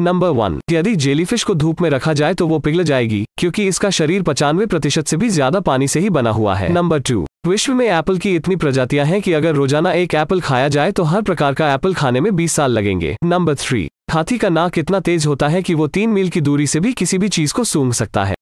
number one यदि jellyfish को धूप में रखा जाए तो वो पिघल जाएगी क्योंकि इसका शरीर पचानवे प्रतिशत से भी ज्यादा पानी से ही बना हुआ है नंबर टू विश्व में एप्पल की इतनी प्रजातियां हैं कि अगर रोजाना एक एप्पल खाया जाए तो हर प्रकार का एप्पल खाने में 20 साल लगेंगे नंबर थ्री हाथी का नाक इतना तेज होता है कि वो तीन मील की दूरी से भी किसी भी चीज को सूंघ सकता है